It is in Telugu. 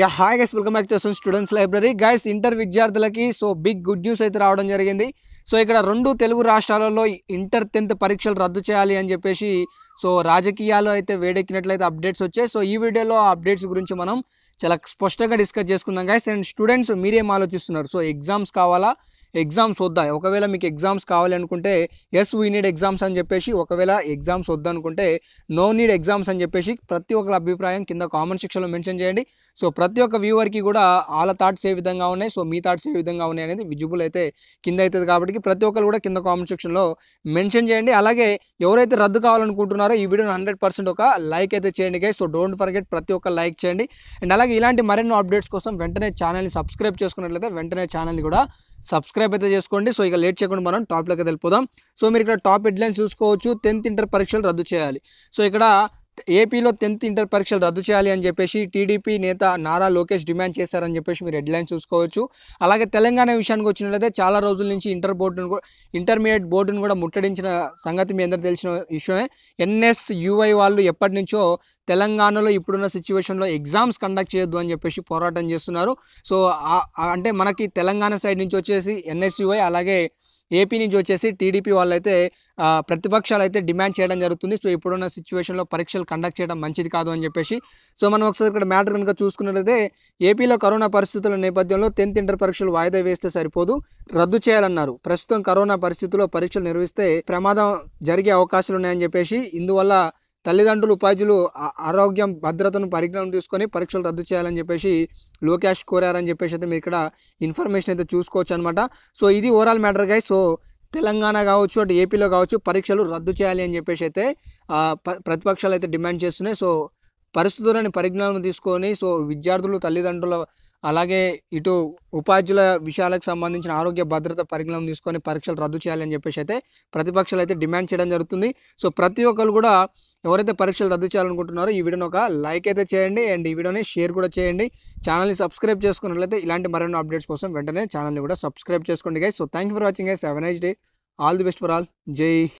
yeah hi guys welcome back to students library guys inter విద్యార్థులకి సో బిగ్ గుడ్ న్యూస్ అయితే రావడం జరిగింది సో ఇక్కడ రెండు తెలుగు రాష్ట్రాలలో ఇంటర్ టెన్త్ పరీక్షలు రద్దు చేయాలి అని చెప్పేసి సో రాజకీయాలు అయితే వేడెక్కినట్లయితే అప్డేట్స్ వచ్చాయి సో ఈ వీడియోలో అప్డేట్స్ గురించి మనం చాలా స్పష్టంగా డిస్కస్ చేసుకుందాం గైస్ అండ్ స్టూడెంట్స్ మీరేం ఆలోచిస్తున్నారు సో ఎగ్జామ్స్ కావాలా ఎగ్జామ్స్ వద్దా ఒకవేళ మీకు ఎగ్జామ్స్ కావాలనుకుంటే ఎస్ వీ నీడ్ ఎగ్జామ్స్ అని చెప్పేసి ఒకవేళ ఎగ్జామ్స్ వద్దనుకుంటే నో నీడ్ ఎగ్జామ్స్ అని చెప్పేసి ప్రతి ఒక్కరి అభిప్రాయం కింద కామెంట్ సెక్షన్లో మెన్షన్ చేయండి సో ప్రతి ఒక్క వ్యూవర్కి కూడా వాళ్ళ థాట్స్ ఏ విధంగా ఉన్నాయి సో మీ థాట్స్ ఏ విధంగా ఉన్నాయి అనేది విజిబుల్ అయితే కింద అవుతుంది కాబట్టి ప్రతి ఒక్కరు కూడా కింద కామెంట్ సెక్షన్లో మెన్షన్ చేయండి అలాగే ఎవరైతే రద్దు కావాలనుకుంటున్నారో ఈ వీడియోని హండ్రెడ్ పర్సెంట్ ఒక లైక్ అయితే చేయండి గై సో డోంట్ ఫర్గెట్ ప్రతి ఒక్క లైక్ చేయండి అండ్ అలాగే ఇలాంటి మరెన్నో అప్డేట్స్ కోసం వెంటనే ఛానల్ని సబ్స్క్రైబ్ చేసుకున్నట్లయితే వెంటనే ఛానల్ని కూడా సబ్స్క్రైబ్ అయితే చేసుకోండి సో ఇక లేట్ చేయకుండా మనం టాప్లోకి వెళ్ళిపోదాం సో మీరు ఇక్కడ టాప్ హెడ్లైన్స్ చూసుకోవచ్చు టెన్త్ ఇంటర్ పరీక్షలు రద్దు చేయాలి సో ఇక్కడ ఏపీలో టెన్త్ ఇంటర్ పరీక్షలు రద్దు చేయాలి అని చెప్పేసి టీడీపీ నేత నారా లోకేష్ డిమాండ్ చేశారని చెప్పేసి మీరు హెడ్లైన్ చూసుకోవచ్చు అలాగే తెలంగాణ విషయానికి వచ్చినట్లయితే చాలా రోజుల నుంచి ఇంటర్ బోర్డును ఇంటర్మీడియట్ బోర్డును కూడా ముట్టడించిన సంగతి మీ అందరూ తెలిసిన విషయమే ఎన్ఎస్యుఐ వాళ్ళు ఎప్పటి నుంచో తెలంగాణలో ఇప్పుడున్న సిచ్యువేషన్లో ఎగ్జామ్స్ కండక్ట్ చేయొద్దు అని చెప్పేసి పోరాటం చేస్తున్నారు సో అంటే మనకి తెలంగాణ సైడ్ నుంచి వచ్చేసి ఎన్ఎస్యుఐ అలాగే ఏపీ నుంచి వచ్చేసి టీడీపీ వాళ్ళైతే ప్రతిపక్షాలు అయితే డిమాండ్ చేయడం జరుగుతుంది సో ఇప్పుడున్న సిచ్యువేషన్లో పరీక్షలు కండక్ట్ చేయడం మంచిది కాదు అని చెప్పేసి సో మనం ఒకసారి ఇక్కడ మ్యాటర్ కనుక చూసుకున్నట్లయితే ఏపీలో కరోనా పరిస్థితుల నేపథ్యంలో టెన్త్ ఇంటర్ పరీక్షలు వాయిదా వేస్తే సరిపోదు రద్దు చేయాలన్నారు ప్రస్తుతం కరోనా పరిస్థితుల్లో పరీక్షలు నిర్వహిస్తే ప్రమాదం జరిగే అవకాశాలు ఉన్నాయని చెప్పేసి ఇందువల్ల తల్లిదండ్రులు ఉపాధ్యులు ఆరోగ్యం భద్రతను పరిజ్ఞానం తీసుకొని పరీక్షలు రద్దు చేయాలని చెప్పేసి లోకేష్ కోరారని చెప్పేసి అయితే మీరు ఇక్కడ ఇన్ఫర్మేషన్ అయితే చూసుకోవచ్చు అనమాట సో ఇది overall matter guy so Telangana కావచ్చు అటు ఏపీలో కావచ్చు పరీక్షలు రద్దు చేయాలి అని చెప్పేసి అయితే ప్రతిపక్షాలు అయితే డిమాండ్ చేస్తున్నాయి సో పరిస్థితులని పరిజ్ఞానం తీసుకొని సో విద్యార్థులు తల్లిదండ్రుల అలాగే ఇటు ఉపాధ్యుల విషయాలకు సంబంధించిన ఆరోగ్య భద్రత పరిగణం తీసుకొని పరీక్షలు రద్దు చేయాలని చెప్పేసి అయితే ప్రతిపక్షాలు అయితే డిమాండ్ చేయడం జరుగుతుంది సో ప్రతి ఒక్కరు కూడా ఎవరైతే పరీక్షలు రద్దు చేయాలనుకుంటున్నారో ఈ వీడియోని ఒక లైక్ అయితే చేయండి అండ్ ఈ వీడియోని షేర్ కూడా చేయండి ఛానల్ని సబ్స్క్రైబ్ చేసుకున్నట్లయితే ఇలాంటి మరెన్నో అప్డేట్స్ కోసం వెంటనే ఛానల్ని కూడా సబ్స్క్రైబ్ చేసుకోండి guys so thank for watching guys have nice day all the best for all జై